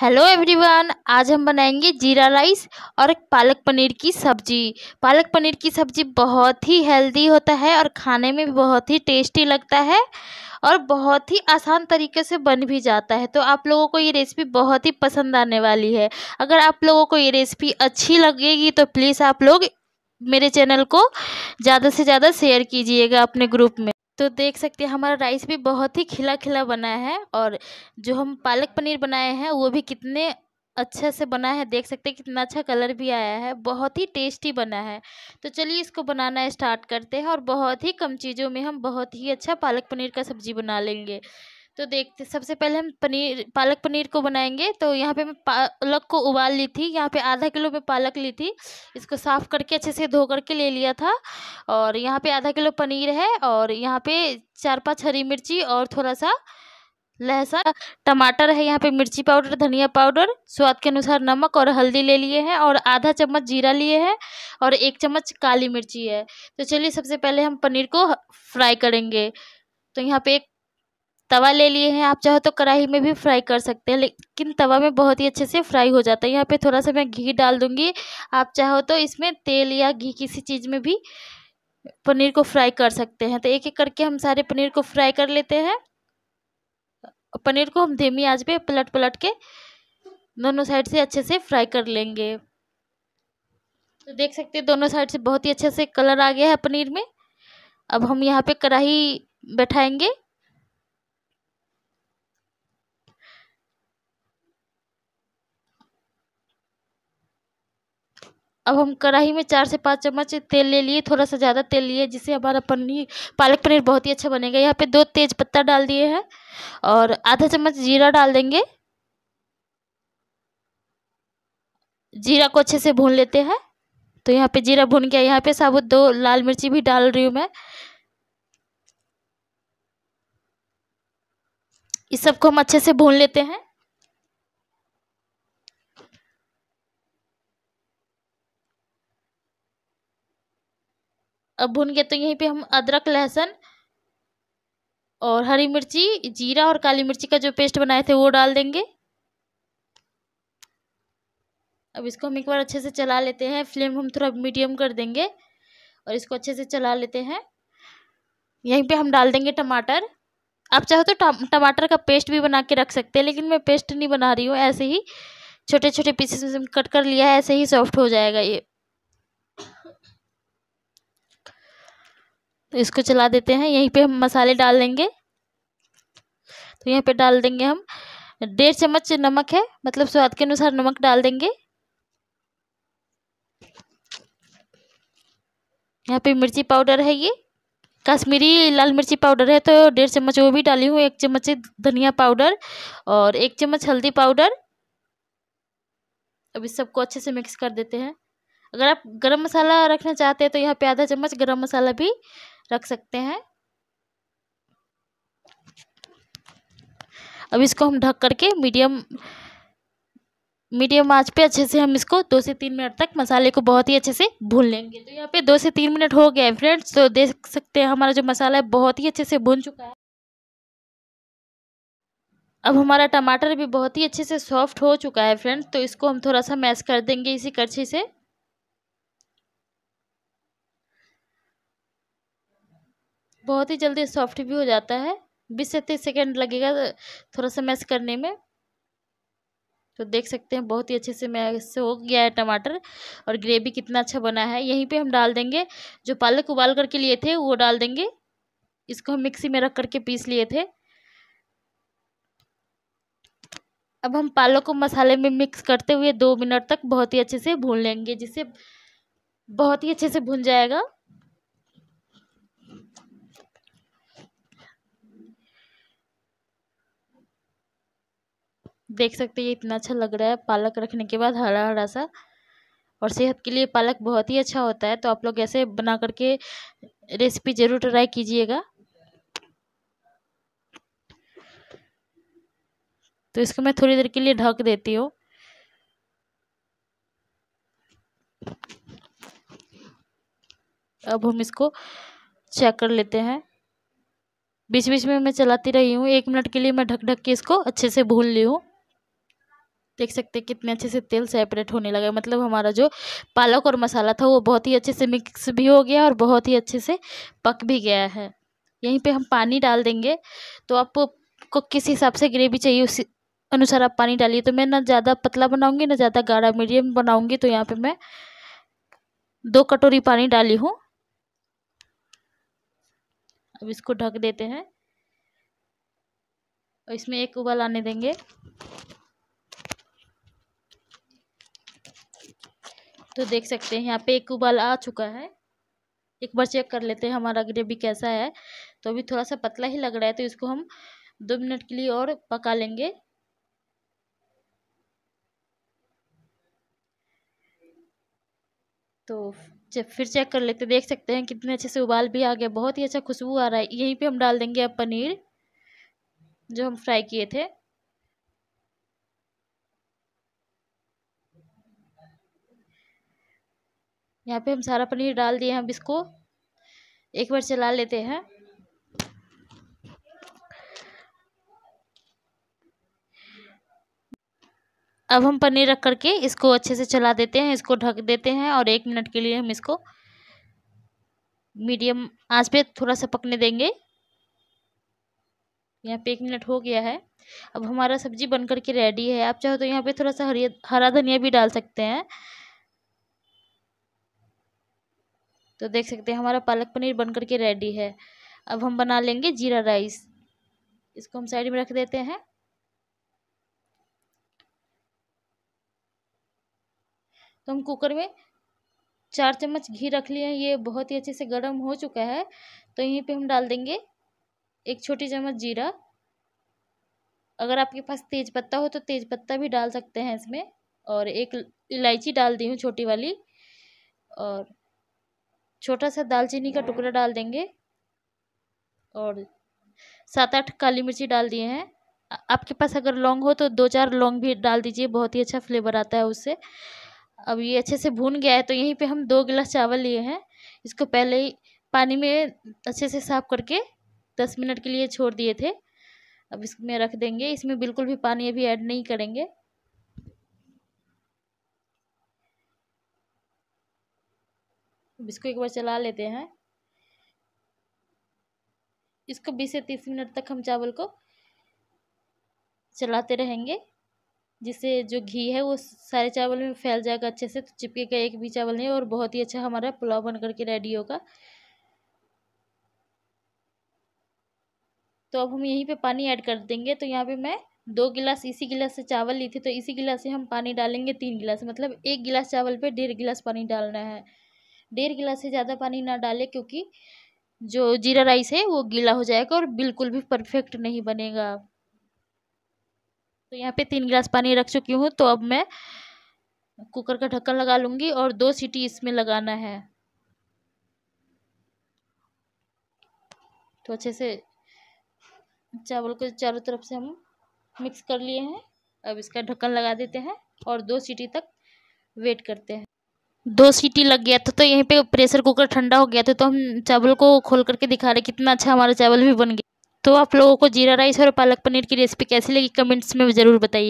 hello everyone आज हम बनाएंगे जीरा राइस और पालक पनीर की सब्ज़ी पालक पनीर की सब्ज़ी बहुत ही हेल्दी होता है और खाने में भी बहुत ही टेस्टी लगता है और बहुत ही आसान तरीके से बन भी जाता है तो आप लोगों को ये रेसिपी बहुत ही पसंद आने वाली है अगर आप लोगों को ये रेसिपी अच्छी लगेगी तो प्लीज़ आप लोग मेरे चैनल को ज़्यादा से ज़्यादा शेयर कीजिएगा अपने ग्रुप में तो देख सकते हैं हमारा राइस भी बहुत ही खिला खिला बना है और जो हम पालक पनीर बनाए हैं वो भी कितने अच्छे से बना है देख सकते हैं कितना अच्छा कलर भी आया है बहुत ही टेस्टी बना है तो चलिए इसको बनाना स्टार्ट करते हैं और बहुत ही कम चीज़ों में हम बहुत ही अच्छा पालक पनीर का सब्जी बना लेंगे तो देखते सबसे पहले हम पनीर पालक पनीर को बनाएंगे तो यहाँ पे मैं पालक को उबाल ली थी यहाँ पे आधा किलो मैं पालक ली थी इसको साफ़ करके अच्छे से धो करके ले लिया था और यहाँ पे आधा किलो पनीर है और यहाँ पे चार पांच हरी मिर्ची और थोड़ा सा लहसुन टमाटर है यहाँ पे मिर्ची पाउडर धनिया पाउडर स्वाद के अनुसार नमक और हल्दी ले लिए हैं और आधा चम्मच जीरा लिए हैं और एक चम्मच काली मिर्ची है तो चलिए सबसे पहले हम पनीर को फ्राई करेंगे तो यहाँ पे एक तवा ले लिए हैं आप चाहो तो कढ़ाई में भी फ्राई कर सकते हैं लेकिन तवा में बहुत ही अच्छे से फ्राई हो जाता है यहाँ पे थोड़ा सा मैं घी डाल दूँगी आप चाहो तो इसमें तेल या घी किसी चीज़ में भी पनीर को फ्राई कर सकते हैं तो एक एक करके हम सारे पनीर को फ्राई कर लेते हैं पनीर को हम धीमी आँच पर पलट पलट के दोनों साइड से अच्छे से फ्राई कर लेंगे तो देख सकते हैं दोनों साइड से बहुत ही अच्छे से कलर आ गया है पनीर में अब हम यहाँ पे कढ़ाई बैठाएंगे अब हम कढ़ाई में चार से पाँच चम्मच तेल ले लिए थोड़ा सा ज़्यादा तेल लिए जिससे हमारा पनीर पालक पनीर बहुत ही अच्छा बनेगा यहाँ पे दो तेज पत्ता डाल दिए हैं और आधा चम्मच जीरा डाल देंगे जीरा को अच्छे से भून लेते हैं तो यहाँ पे जीरा भून गया यहाँ पे साबुत दो लाल मिर्ची भी डाल रही हूँ मैं इस सबको हम अच्छे से भून लेते हैं अब भुन गया तो यहीं पे हम अदरक लहसुन और हरी मिर्ची जीरा और काली मिर्ची का जो पेस्ट बनाए थे वो डाल देंगे अब इसको हम एक बार अच्छे से चला लेते हैं फ्लेम हम थोड़ा मीडियम कर देंगे और इसको अच्छे से चला लेते हैं यहीं पे हम डाल देंगे टमाटर आप चाहो तो टमाटर का पेस्ट भी बना के रख सकते हैं लेकिन मैं पेस्ट नहीं बना रही हूँ ऐसे ही छोटे छोटे पीसेस में कट कर लिया है ऐसे ही सॉफ्ट हो जाएगा ये तो इसको चला देते हैं यहीं पे हम मसाले डाल देंगे तो यहाँ पे डाल देंगे हम डेढ़ चम्मच नमक है मतलब स्वाद के अनुसार नमक डाल देंगे यहाँ पे मिर्ची पाउडर है ये कश्मीरी लाल मिर्ची पाउडर है तो डेढ़ चम्मच वो भी डाली हूँ एक चम्मच धनिया पाउडर और एक चम्मच हल्दी पाउडर अब इस सबको अच्छे से मिक्स कर देते हैं अगर आप गरम मसाला रखना चाहते हैं तो यहाँ पे आधा चम्मच गरम मसाला भी रख सकते हैं अब इसको हम ढक करके मीडियम मीडियम आंच पे अच्छे से हम इसको दो से तीन मिनट तक मसाले को बहुत ही अच्छे से भून लेंगे तो यहाँ पे दो से तीन मिनट हो गया है फ्रेंड्स तो देख सकते हैं हमारा जो मसाला है बहुत ही अच्छे से भून चुका है अब हमारा टमाटर भी बहुत ही अच्छे से सॉफ्ट हो चुका है फ्रेंड्स तो इसको हम थोड़ा सा मैश कर देंगे इसी करछी से बहुत ही जल्दी सॉफ्ट भी हो जाता है बीस से तीस सेकेंड लगेगा थोड़ा सा मैश करने में तो देख सकते हैं बहुत ही अच्छे से मैश हो गया है टमाटर और ग्रेवी कितना अच्छा बना है यहीं पे हम डाल देंगे जो पालक उबाल करके लिए थे वो डाल देंगे इसको हम मिक्सी में रख करके पीस लिए थे अब हम पालक को मसाले में मिक्स करते हुए दो मिनट तक बहुत ही अच्छे से भून लेंगे जिससे बहुत ही अच्छे से भून जाएगा देख सकते हैं ये इतना अच्छा लग रहा है पालक रखने के बाद हरा हरा सा और सेहत के लिए पालक बहुत ही अच्छा होता है तो आप लोग ऐसे बना करके रेसिपी ज़रूर ट्राई कीजिएगा तो इसको मैं थोड़ी देर के लिए ढक देती हूँ अब हम इसको चेक कर लेते हैं बीच बीच में मैं चलाती रही हूँ एक मिनट के लिए मैं ढक ढक के इसको अच्छे से भून ली हूँ देख सकते हैं कितने अच्छे से तेल सेपरेट होने लगा मतलब हमारा जो पालक और मसाला था वो बहुत ही अच्छे से मिक्स भी हो गया और बहुत ही अच्छे से पक भी गया है यहीं पे हम पानी डाल देंगे तो आपको किस हिसाब से ग्रेवी चाहिए उसी अनुसार आप पानी डालिए तो मैं ना ज़्यादा पतला बनाऊँगी ना ज़्यादा गाढ़ा मीडियम बनाऊँगी तो यहाँ पर मैं दो कटोरी पानी डाली हूँ अब इसको ढक देते हैं और इसमें एक उबाल आने देंगे तो देख सकते हैं यहाँ पे एक उबाल आ चुका है एक बार चेक कर लेते हैं हमारा ग्रेवी कैसा है तो अभी थोड़ा सा पतला ही लग रहा है तो इसको हम दो मिनट के लिए और पका लेंगे तो फिर चेक कर लेते देख सकते हैं कितने अच्छे से उबाल भी आ गया बहुत ही अच्छा खुशबू आ रहा है यहीं पे हम डाल देंगे अब पनीर जो हम फ्राई किए थे यहाँ पे हम सारा पनीर डाल दिए हम इसको एक बार चला लेते हैं अब हम पनीर रख करके इसको अच्छे से चला देते हैं इसको ढक देते हैं और एक मिनट के लिए हम इसको मीडियम आंच पे थोड़ा सा पकने देंगे यहाँ पे एक मिनट हो गया है अब हमारा सब्जी बन करके रेडी है आप चाहो तो यहाँ पे थोड़ा सा हरी हरा धनिया भी डाल सकते हैं तो देख सकते हैं हमारा पालक पनीर बन करके के रेडी है अब हम बना लेंगे जीरा राइस इसको हम साइड में रख देते हैं तो हम कुकर में चार चम्मच घी रख लिए हैं ये बहुत ही अच्छे से गर्म हो चुका है तो यहीं पे हम डाल देंगे एक छोटी चम्मच जीरा अगर आपके पास तेज पत्ता हो तो तेज पत्ता भी डाल सकते हैं इसमें और एक इलायची डाल दी हूँ छोटी वाली और छोटा सा दालचीनी का टुकड़ा डाल देंगे और सात आठ काली मिर्ची डाल दिए हैं आपके पास अगर लौंग हो तो दो चार लौंग भी डाल दीजिए बहुत ही अच्छा फ्लेवर आता है उससे अब ये अच्छे से भून गया है तो यहीं पे हम दो गिलास चावल लिए हैं इसको पहले ही पानी में अच्छे से साफ करके दस मिनट के लिए छोड़ दिए थे अब इसमें रख देंगे इसमें बिल्कुल भी पानी अभी ऐड नहीं करेंगे इसको एक बार चला लेते हैं इसको बीस से तीस मिनट तक हम चावल को चलाते रहेंगे जिससे जो घी है वो सारे चावल में फैल जाएगा अच्छे से तो चिपकेगा एक भी चावल नहीं और बहुत ही अच्छा हमारा पुलाव बन करके रेडी होगा तो अब हम यहीं पे पानी ऐड कर देंगे तो यहाँ पे मैं दो गिलास इसी गिलास से चावल ली थी तो इसी गिलास से हम पानी डालेंगे तीन गिलास मतलब एक गिलास चावल पे डेढ़ गिलास पानी डालना है डेढ़ गिलास से ज़्यादा पानी ना डालें क्योंकि जो जीरा राइस है वो गीला हो जाएगा और बिल्कुल भी परफेक्ट नहीं बनेगा तो यहाँ पे तीन गिलास पानी रख चुकी हूँ तो अब मैं कुकर का ढक्कन लगा लूँगी और दो सीटी इसमें लगाना है तो अच्छे से चावल को चारों तरफ से हम मिक्स कर लिए हैं अब इसका ढक्कन लगा देते हैं और दो सीटी तक वेट करते हैं दो सीटी लग गया था तो यहीं पे प्रेशर कुकर ठंडा हो गया था तो हम चावल को खोल करके दिखा रहे कितना अच्छा हमारा चावल भी बन गया तो आप लोगों को जीरा राइस और पालक पनीर की रेसिपी कैसी लगी कमेंट्स में ज़रूर बताइए